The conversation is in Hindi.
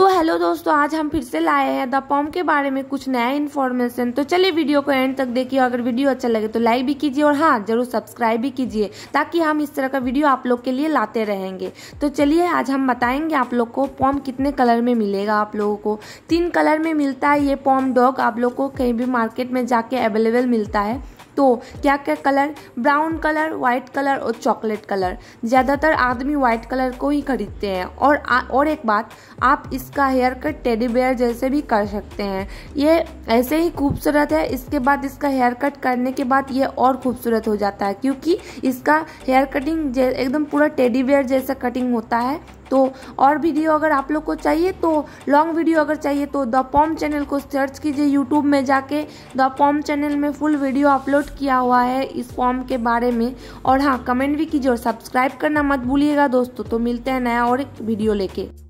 तो हेलो दोस्तों आज हम फिर से लाए हैं द पॉम के बारे में कुछ नया इन्फॉर्मेशन तो चलिए वीडियो को एंड तक देखिए अगर वीडियो अच्छा लगे तो लाइक भी कीजिए और हाँ जरूर सब्सक्राइब भी कीजिए ताकि हम इस तरह का वीडियो आप लोग के लिए लाते रहेंगे तो चलिए आज हम बताएंगे आप लोग को पॉम कितने कलर में मिलेगा आप लोगों को तीन कलर में मिलता है ये पॉम डॉग आप लोग को कहीं भी मार्केट में जाके अवेलेबल मिलता है तो क्या क्या colour brown colour white colour और चॉकलेट कलर ज़्यादातर आदमी व्हाइट कलर को ही खरीदते हैं और आ, और एक बात आप इसका हेयर कट टेडी बेयर जैसे भी कर सकते हैं ये ऐसे ही खूबसूरत है इसके बाद इसका हेयर कट करने के बाद ये और खूबसूरत हो जाता है क्योंकि इसका हेयर कटिंग एकदम पूरा टेडी बेयर जैसा कटिंग होता है तो और वीडियो अगर आप लोग को चाहिए तो लॉन्ग वीडियो अगर चाहिए तो द पॉम चैनल को सर्च कीजिए यूट्यूब में जाके द पॉम चैनल में फुल वीडियो अपलोड किया हुआ है इस फॉर्म के बारे में और हाँ कमेंट भी कीजिए और सब्सक्राइब करना मत भूलिएगा दोस्तों तो मिलते हैं नया और एक वीडियो लेके